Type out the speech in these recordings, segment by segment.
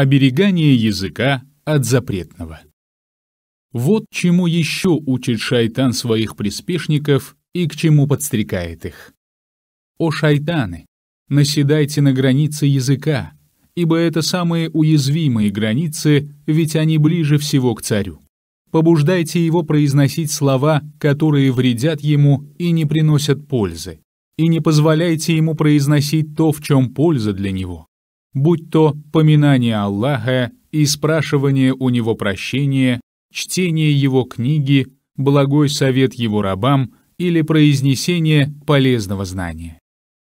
Оберегание языка от запретного. Вот чему еще учит шайтан своих приспешников и к чему подстрекает их. «О шайтаны! Наседайте на границы языка, ибо это самые уязвимые границы, ведь они ближе всего к царю. Побуждайте его произносить слова, которые вредят ему и не приносят пользы, и не позволяйте ему произносить то, в чем польза для него будь то поминание Аллаха и спрашивание у него прощения, чтение его книги, благой совет его рабам или произнесение полезного знания.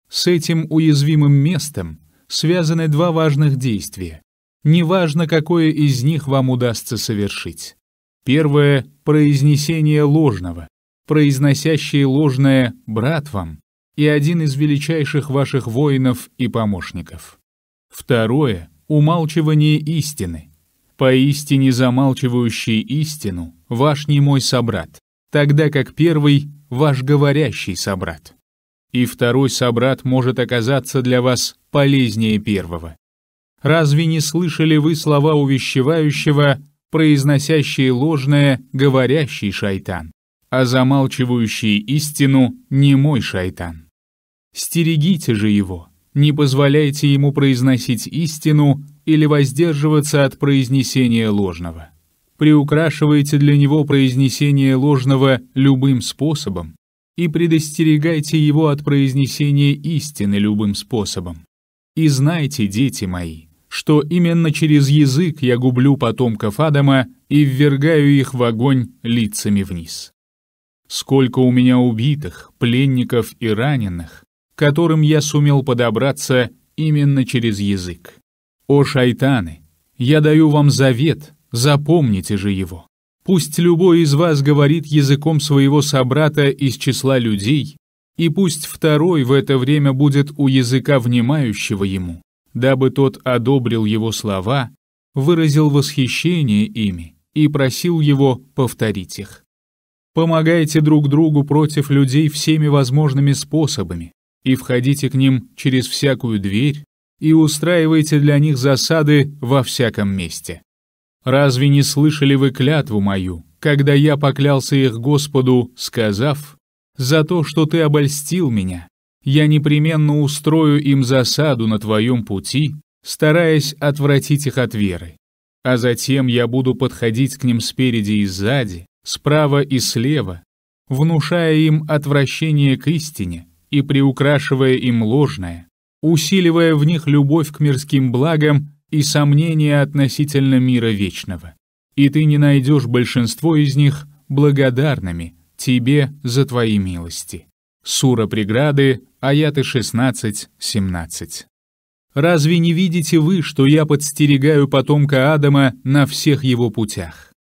С этим уязвимым местом связаны два важных действия. Неважно, какое из них вам удастся совершить. Первое – произнесение ложного. Произносящий ложное «брат вам» и один из величайших ваших воинов и помощников. Второе – умалчивание истины. Поистине замалчивающий истину – ваш не мой собрат, тогда как первый – ваш говорящий собрат. И второй собрат может оказаться для вас полезнее первого. Разве не слышали вы слова увещевающего, произносящие ложное, говорящий шайтан, а замалчивающий истину не мой шайтан? Стерегите же его, не позволяйте ему произносить истину или воздерживаться от произнесения ложного. Приукрашивайте для него произнесение ложного любым способом и предостерегайте его от произнесения истины любым способом. И знайте, дети мои, что именно через язык я гублю потомков Адама и ввергаю их в огонь лицами вниз. Сколько у меня убитых, пленников и раненых, которым я сумел подобраться именно через язык. О шайтаны, я даю вам завет, запомните же его. Пусть любой из вас говорит языком своего собрата из числа людей, и пусть второй в это время будет у языка внимающего ему, дабы тот одобрил его слова, выразил восхищение ими и просил его повторить их. Помогайте друг другу против людей всеми возможными способами, и входите к ним через всякую дверь, и устраивайте для них засады во всяком месте. Разве не слышали вы клятву мою, когда я поклялся их Господу, сказав, «За то, что ты обольстил меня, я непременно устрою им засаду на твоем пути, стараясь отвратить их от веры. А затем я буду подходить к ним спереди и сзади, справа и слева, внушая им отвращение к истине, и приукрашивая им ложное, усиливая в них любовь к мирским благам и сомнения относительно мира вечного. И ты не найдешь большинство из них благодарными тебе за твои милости. Сура преграды, аяты 16-17. Разве не видите вы, что я подстерегаю потомка Адама на всех его путях?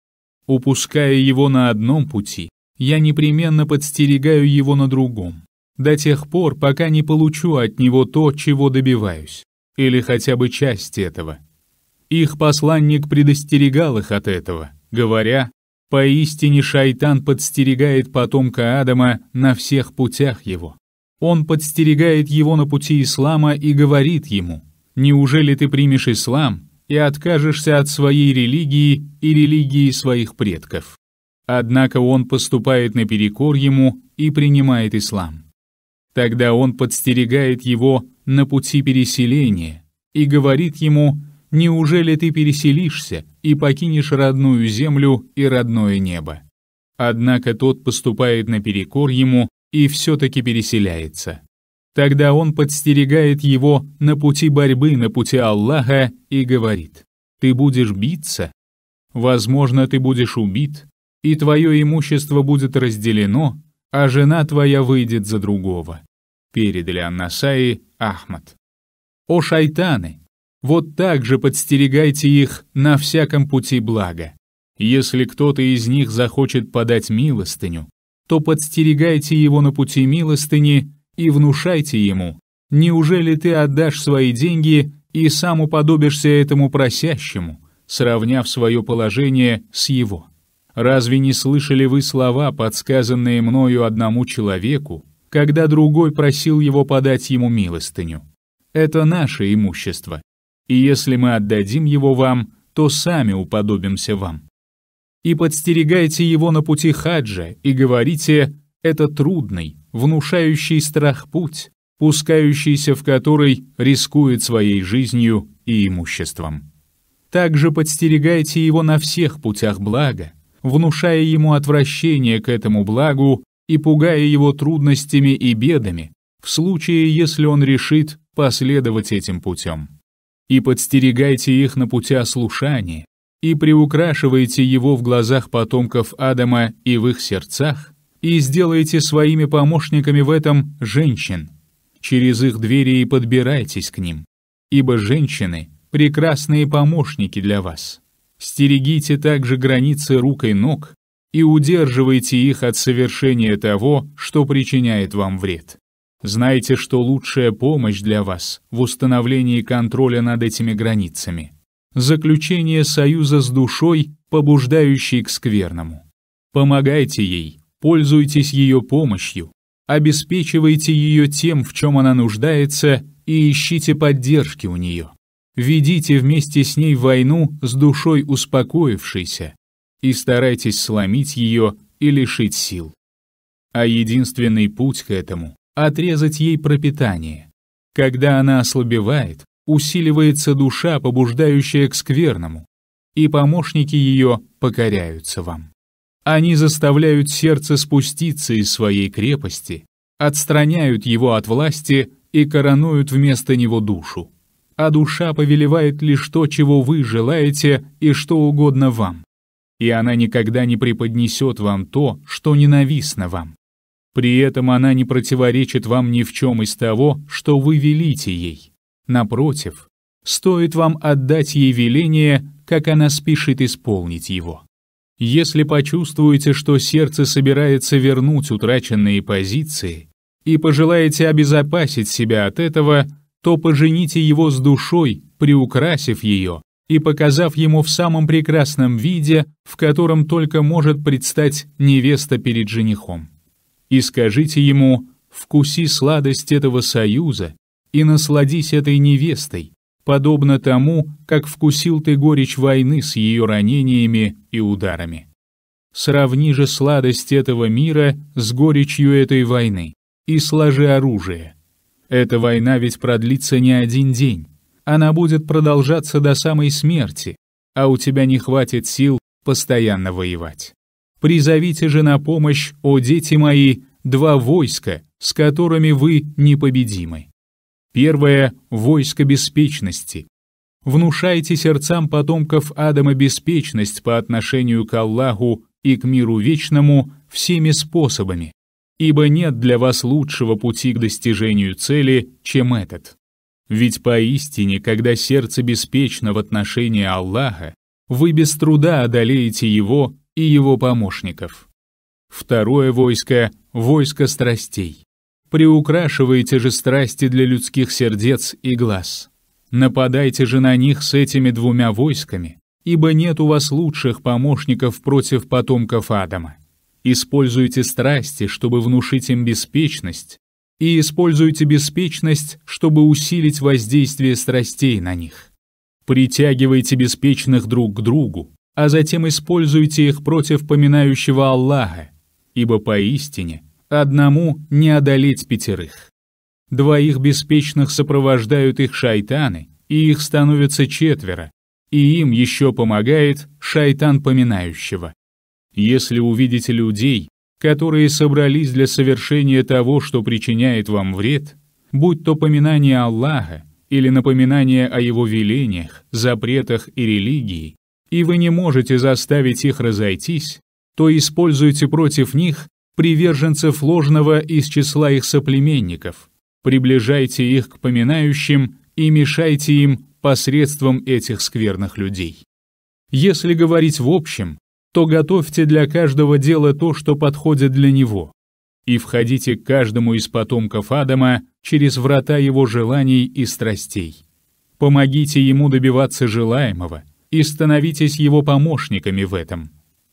Упуская его на одном пути, я непременно подстерегаю его на другом до тех пор, пока не получу от него то, чего добиваюсь, или хотя бы часть этого. Их посланник предостерегал их от этого, говоря, «Поистине шайтан подстерегает потомка Адама на всех путях его. Он подстерегает его на пути ислама и говорит ему, «Неужели ты примешь ислам и откажешься от своей религии и религии своих предков?» Однако он поступает наперекор ему и принимает ислам. Тогда он подстерегает его на пути переселения и говорит ему «Неужели ты переселишься и покинешь родную землю и родное небо?» Однако тот поступает наперекор ему и все-таки переселяется. Тогда он подстерегает его на пути борьбы, на пути Аллаха и говорит, «Ты будешь биться? Возможно, ты будешь убит, и твое имущество будет разделено, а жена твоя выйдет за другого». Передали Аннасаи Ахмад. «О шайтаны! Вот так же подстерегайте их на всяком пути блага. Если кто-то из них захочет подать милостыню, то подстерегайте его на пути милостыни и внушайте ему, неужели ты отдашь свои деньги и сам уподобишься этому просящему, сравняв свое положение с его?» Разве не слышали вы слова, подсказанные мною одному человеку, когда другой просил его подать ему милостыню? Это наше имущество, и если мы отдадим его вам, то сами уподобимся вам. И подстерегайте его на пути хаджа и говорите «это трудный, внушающий страх путь, пускающийся в который рискует своей жизнью и имуществом». Также подстерегайте его на всех путях блага, внушая ему отвращение к этому благу и пугая его трудностями и бедами, в случае, если он решит последовать этим путем. И подстерегайте их на пути ослушания, и приукрашивайте его в глазах потомков Адама и в их сердцах, и сделайте своими помощниками в этом женщин. Через их двери и подбирайтесь к ним, ибо женщины — прекрасные помощники для вас. Стерегите также границы рук и ног и удерживайте их от совершения того, что причиняет вам вред. Знайте, что лучшая помощь для вас в установлении контроля над этими границами – заключение союза с душой, побуждающей к скверному. Помогайте ей, пользуйтесь ее помощью, обеспечивайте ее тем, в чем она нуждается, и ищите поддержки у нее. Ведите вместе с ней войну с душой успокоившейся и старайтесь сломить ее и лишить сил. А единственный путь к этому — отрезать ей пропитание. Когда она ослабевает, усиливается душа, побуждающая к скверному, и помощники ее покоряются вам. Они заставляют сердце спуститься из своей крепости, отстраняют его от власти и коронуют вместо него душу а душа повелевает лишь то, чего вы желаете и что угодно вам. И она никогда не преподнесет вам то, что ненавистно вам. При этом она не противоречит вам ни в чем из того, что вы велите ей. Напротив, стоит вам отдать ей веление, как она спешит исполнить его. Если почувствуете, что сердце собирается вернуть утраченные позиции и пожелаете обезопасить себя от этого – то пожените его с душой, приукрасив ее и показав ему в самом прекрасном виде, в котором только может предстать невеста перед женихом. И скажите ему «вкуси сладость этого союза и насладись этой невестой, подобно тому, как вкусил ты горечь войны с ее ранениями и ударами. Сравни же сладость этого мира с горечью этой войны и сложи оружие, эта война ведь продлится не один день. Она будет продолжаться до самой смерти, а у тебя не хватит сил постоянно воевать. Призовите же на помощь, о дети мои, два войска, с которыми вы непобедимы. Первое — войско беспечности. Внушайте сердцам потомков Адама беспечность по отношению к Аллаху и к миру вечному всеми способами, ибо нет для вас лучшего пути к достижению цели, чем этот. Ведь поистине, когда сердце беспечно в отношении Аллаха, вы без труда одолеете его и его помощников. Второе войско — войско страстей. Приукрашиваете же страсти для людских сердец и глаз. Нападайте же на них с этими двумя войсками, ибо нет у вас лучших помощников против потомков Адама. Используйте страсти, чтобы внушить им беспечность, и используйте беспечность, чтобы усилить воздействие страстей на них. Притягивайте беспечных друг к другу, а затем используйте их против поминающего Аллаха, ибо поистине одному не одолеть пятерых. Двоих беспечных сопровождают их шайтаны, и их становится четверо, и им еще помогает шайтан поминающего. Если увидите людей, которые собрались для совершения того, что причиняет вам вред, будь то поминание Аллаха или напоминание о Его велениях, запретах и религии, и вы не можете заставить их разойтись, то используйте против них приверженцев ложного из числа их соплеменников, приближайте их к поминающим и мешайте им посредством этих скверных людей. Если говорить в общем, то готовьте для каждого дела то, что подходит для него, и входите к каждому из потомков Адама через врата его желаний и страстей. Помогите ему добиваться желаемого и становитесь его помощниками в этом.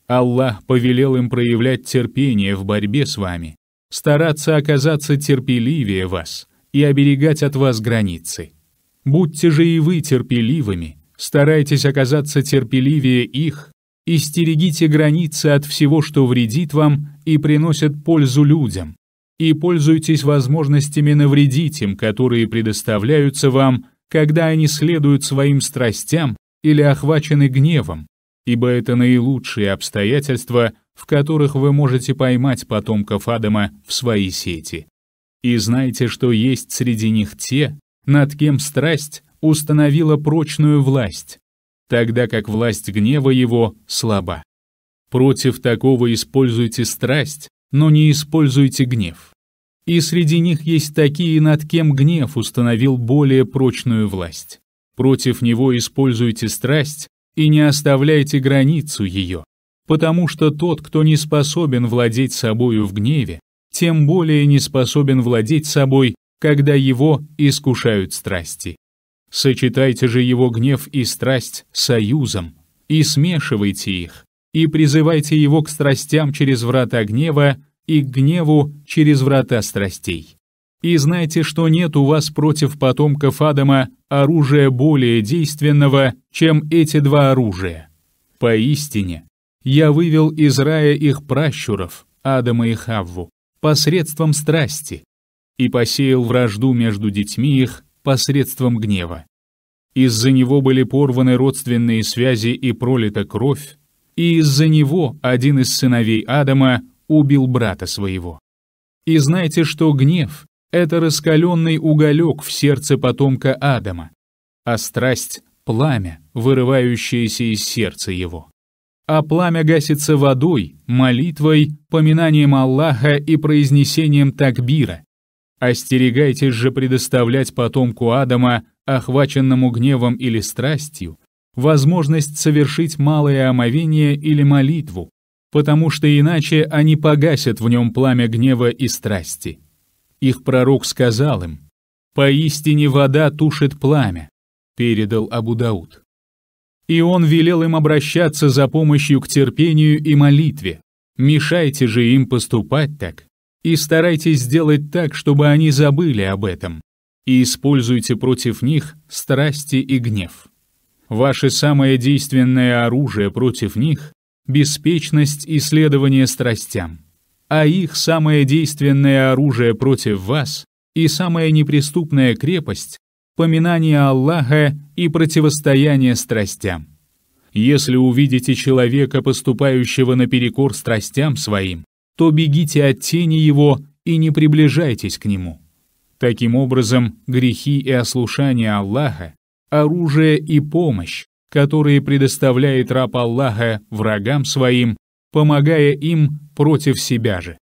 Аллах повелел им проявлять терпение в борьбе с вами, стараться оказаться терпеливее вас и оберегать от вас границы. Будьте же и вы терпеливыми, старайтесь оказаться терпеливее их, Истерегите границы от всего, что вредит вам и приносит пользу людям, и пользуйтесь возможностями навредить им, которые предоставляются вам, когда они следуют своим страстям или охвачены гневом, ибо это наилучшие обстоятельства, в которых вы можете поймать потомков Адама в свои сети. И знайте, что есть среди них те, над кем страсть установила прочную власть, тогда как власть гнева его слаба. Против такого используйте страсть, но не используйте гнев. И среди них есть такие, над кем гнев установил более прочную власть. Против него используйте страсть и не оставляйте границу ее, потому что тот, кто не способен владеть собою в гневе, тем более не способен владеть собой, когда его искушают страсти. Сочетайте же его гнев и страсть союзом, и смешивайте их, и призывайте его к страстям через врата гнева и к гневу через врата страстей. И знайте, что нет у вас против потомков Адама оружия более действенного, чем эти два оружия. Поистине, я вывел из рая их пращуров, Адама и Хавву, посредством страсти, и посеял вражду между детьми их посредством гнева. Из-за него были порваны родственные связи и пролита кровь, и из-за него один из сыновей Адама убил брата своего. И знайте, что гнев — это раскаленный уголек в сердце потомка Адама, а страсть — пламя, вырывающееся из сердца его. А пламя гасится водой, молитвой, поминанием Аллаха и произнесением такбира, Остерегайтесь же предоставлять потомку Адама, охваченному гневом или страстью, возможность совершить малое омовение или молитву, потому что иначе они погасят в нем пламя гнева и страсти. Их пророк сказал им, «Поистине вода тушит пламя», — передал Абу Дауд. И он велел им обращаться за помощью к терпению и молитве. Мешайте же им поступать так, и старайтесь сделать так, чтобы они забыли об этом. И используйте против них страсти и гнев. Ваше самое действенное оружие против них — беспечность и следование страстям. А их самое действенное оружие против вас и самая неприступная крепость — поминание Аллаха и противостояние страстям. Если увидите человека, поступающего наперекор страстям своим, то бегите от тени его и не приближайтесь к нему. Таким образом, грехи и ослушание Аллаха – оружие и помощь, которые предоставляет раб Аллаха врагам своим, помогая им против себя же.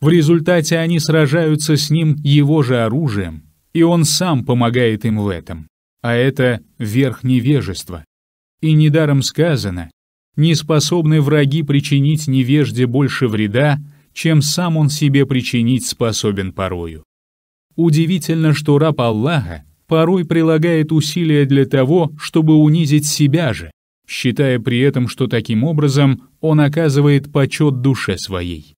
В результате они сражаются с ним его же оружием, и он сам помогает им в этом. А это верх невежества. И недаром сказано, не способны враги причинить невежде больше вреда, чем сам он себе причинить способен порою. Удивительно, что раб Аллаха порой прилагает усилия для того, чтобы унизить себя же, считая при этом, что таким образом он оказывает почет душе своей.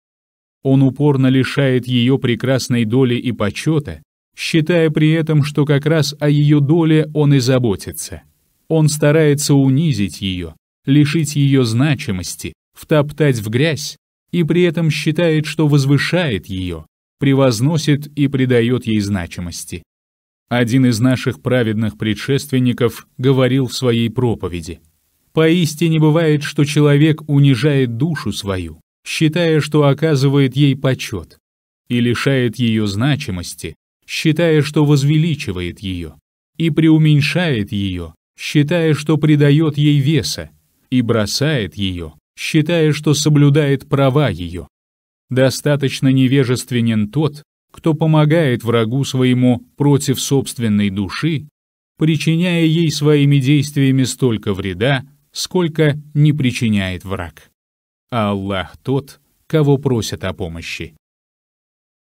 Он упорно лишает ее прекрасной доли и почета, считая при этом, что как раз о ее доле он и заботится. Он старается унизить ее, лишить ее значимости, втоптать в грязь, и при этом считает, что возвышает ее, превозносит и придает ей значимости. Один из наших праведных предшественников говорил в своей проповеди. «Поистине бывает, что человек унижает душу свою, считая, что оказывает ей почет, и лишает ее значимости, считая, что возвеличивает ее, и преуменьшает ее, считая, что придает ей веса, и бросает ее, считая, что соблюдает права ее. Достаточно невежественен тот, кто помогает врагу своему против собственной души, причиняя ей своими действиями столько вреда, сколько не причиняет враг. А Аллах тот, кого просят о помощи.